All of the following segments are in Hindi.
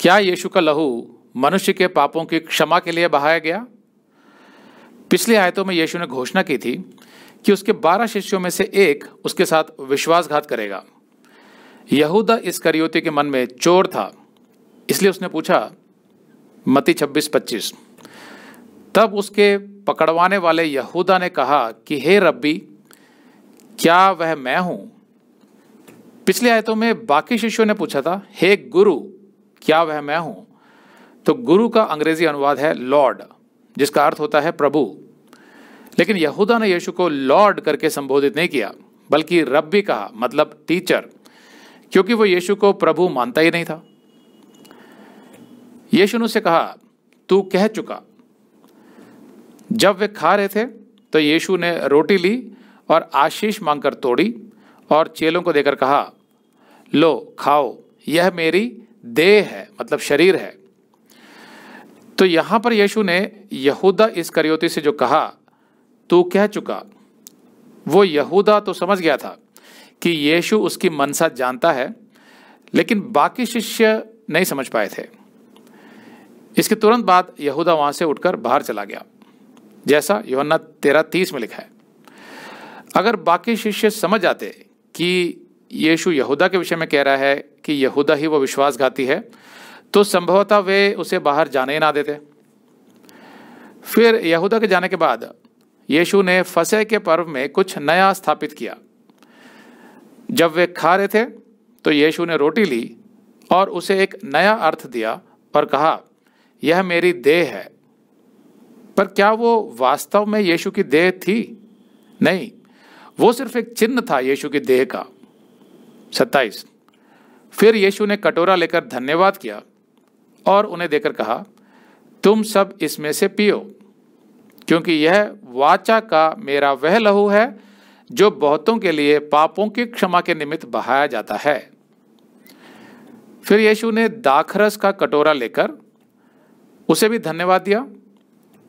क्या यीशु का लहू मनुष्य के पापों की क्षमा के लिए बहाया गया पिछले आयतों में यीशु ने घोषणा की थी कि उसके बारह शिष्यों में से एक उसके साथ विश्वासघात करेगा यहूदा इस करियोती के मन में चोर था इसलिए उसने पूछा मती छब्बीस पच्चीस तब उसके पकड़वाने वाले यहूदा ने कहा कि हे रब्बी क्या वह मैं हूं पिछले आयतों में बाकी शिष्यों ने पूछा था हे गुरु क्या वह मैं हूं तो गुरु का अंग्रेजी अनुवाद है लॉर्ड जिसका अर्थ होता है प्रभु लेकिन यहूदा ने यीशु को लॉर्ड करके संबोधित नहीं किया बल्कि रब भी कहा मतलब टीचर क्योंकि वो यीशु को प्रभु मानता ही नहीं था यीशु ने उसे कहा तू कह चुका जब वे खा रहे थे तो यीशु ने रोटी ली और आशीष मांगकर तोड़ी और चेलों को देकर कहा लो खाओ यह मेरी देह है मतलब शरीर है तो यहां पर यीशु ने यहूदा इस करियोती से जो कहा तू कह चुका वो यहूदा तो समझ गया था कि यीशु उसकी मनसा जानता है लेकिन बाकी शिष्य नहीं समझ पाए थे इसके तुरंत बाद यहूदा वहां से उठकर बाहर चला गया जैसा योहन्ना तेरह तीस में लिखा है अगर बाकी शिष्य समझ जाते कि यीशु यहूदा के विषय में कह रहा है कि यहूदा ही वो विश्वासघाती है तो संभवतः वे उसे बाहर जाने ही ना देते फिर यहूदा के जाने के बाद यीशु ने फसह के पर्व में कुछ नया स्थापित किया जब वे खा रहे थे तो यीशु ने रोटी ली और उसे एक नया अर्थ दिया और कहा यह मेरी देह है पर क्या वो वास्तव में यीशु की देह थी नहीं वो सिर्फ एक चिन्ह था यीशु की देह का सत्ताईस फिर यीशु ने कटोरा लेकर धन्यवाद किया और उन्हें देकर कहा तुम सब इसमें से पियो क्योंकि यह वाचा का मेरा वह लहू है जो बहुतों के लिए पापों की क्षमा के निमित्त बहाया जाता है फिर यीशु ने दाखरस का कटोरा लेकर उसे भी धन्यवाद दिया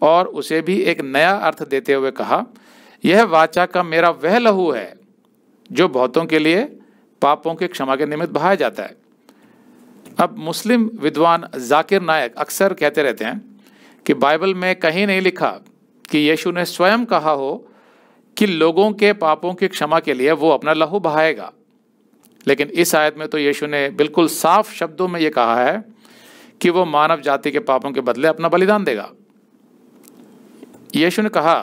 और उसे भी एक नया अर्थ देते हुए कहा यह वाचा का मेरा वह लहू है जो बहुतों के लिए पापों के क्षमा के निमित्त बहाया जाता है अब मुस्लिम विद्वान जाकिर नायक अक्सर कहते रहते हैं कि बाइबल में कहीं नहीं लिखा कि यीशु ने स्वयं कहा हो कि लोगों के पापों की क्षमा के लिए वो अपना लहू बहाएगा लेकिन इस आयत में तो यीशु ने बिल्कुल साफ शब्दों में ये कहा है कि वो मानव जाति के पापों के बदले अपना बलिदान देगा यीशु ने कहा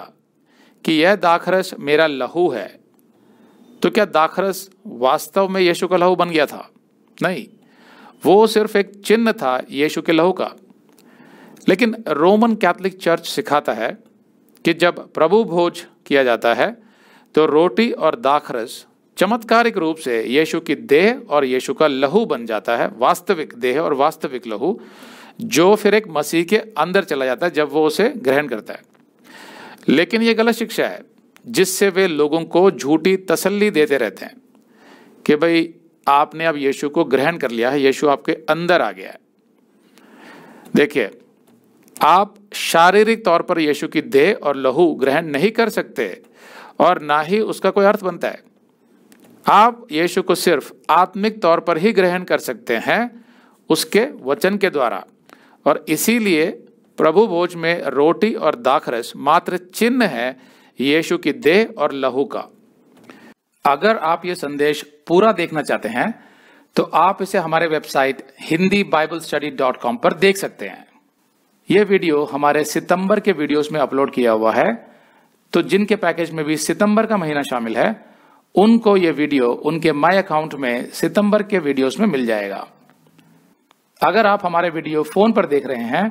कि यह दाखरस मेरा लहू है तो क्या दाखरस वास्तव में यीशु का लहू बन गया था नहीं वो सिर्फ एक चिन्ह था यीशु के लहू का लेकिन रोमन कैथोलिक चर्च सिखाता है कि जब प्रभु भोज किया जाता है तो रोटी और दाखरस चमत्कारिक रूप से यीशु की देह और यीशु का लहू बन जाता है वास्तविक देह और वास्तविक लहू जो फिर एक मसीह के अंदर चला जाता है जब वो उसे ग्रहण करता है लेकिन ये गलत शिक्षा है जिससे वे लोगों को झूठी तसल्ली देते रहते हैं कि भाई आपने अब यीशु को ग्रहण कर लिया है यीशु आपके अंदर आ गया है देखिए आप शारीरिक तौर पर यीशु की देह और लहू ग्रहण नहीं कर सकते और ना ही उसका कोई अर्थ बनता है आप यीशु को सिर्फ आत्मिक तौर पर ही ग्रहण कर सकते हैं उसके वचन के द्वारा और इसीलिए प्रभु भोज में रोटी और दाखरस मात्र चिन्ह है यीशु की देह और लहू का अगर आप ये संदेश पूरा देखना चाहते हैं तो आप इसे हमारे website Hindi bible study dot com पर देख सकते हैं यह वीडियो हमारे सितंबर के वीडियोस में अपलोड किया हुआ है तो जिनके पैकेज में भी सितंबर का महीना शामिल है उनको यह वीडियो उनके माई अकाउंट में सितंबर के वीडियोस में मिल जाएगा अगर आप हमारे वीडियो फोन पर देख रहे हैं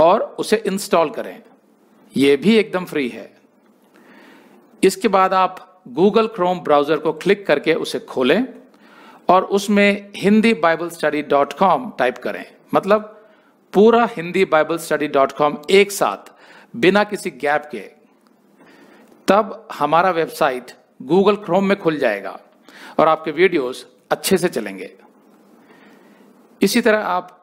और उसे इंस्टॉल करें यह भी एकदम फ्री है इसके बाद आप गूगल क्रोम ब्राउज़र को क्लिक करके उसे खोलें और उसमें Hindi bible study dot com type करें मतलब पूरा Hindi bible study dot com एक साथ बिना किसी गैप के तब हमारा वेबसाइट गूगल क्रोम में खुल जाएगा और आपके वीडियोस अच्छे से चलेंगे इसी तरह आप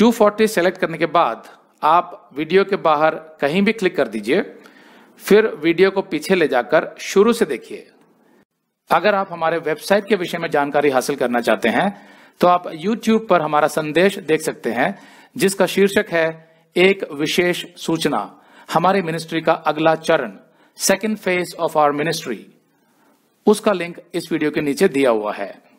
240 सेलेक्ट करने के बाद आप वीडियो के बाहर कहीं भी क्लिक कर दीजिए फिर वीडियो को पीछे ले जाकर शुरू से देखिए अगर आप हमारे वेबसाइट के विषय में जानकारी हासिल करना चाहते हैं तो आप YouTube पर हमारा संदेश देख सकते हैं जिसका शीर्षक है एक विशेष सूचना हमारी मिनिस्ट्री का अगला चरण second phase of our ministry उसका लिंक इस वीडियो के नीचे दिया हुआ है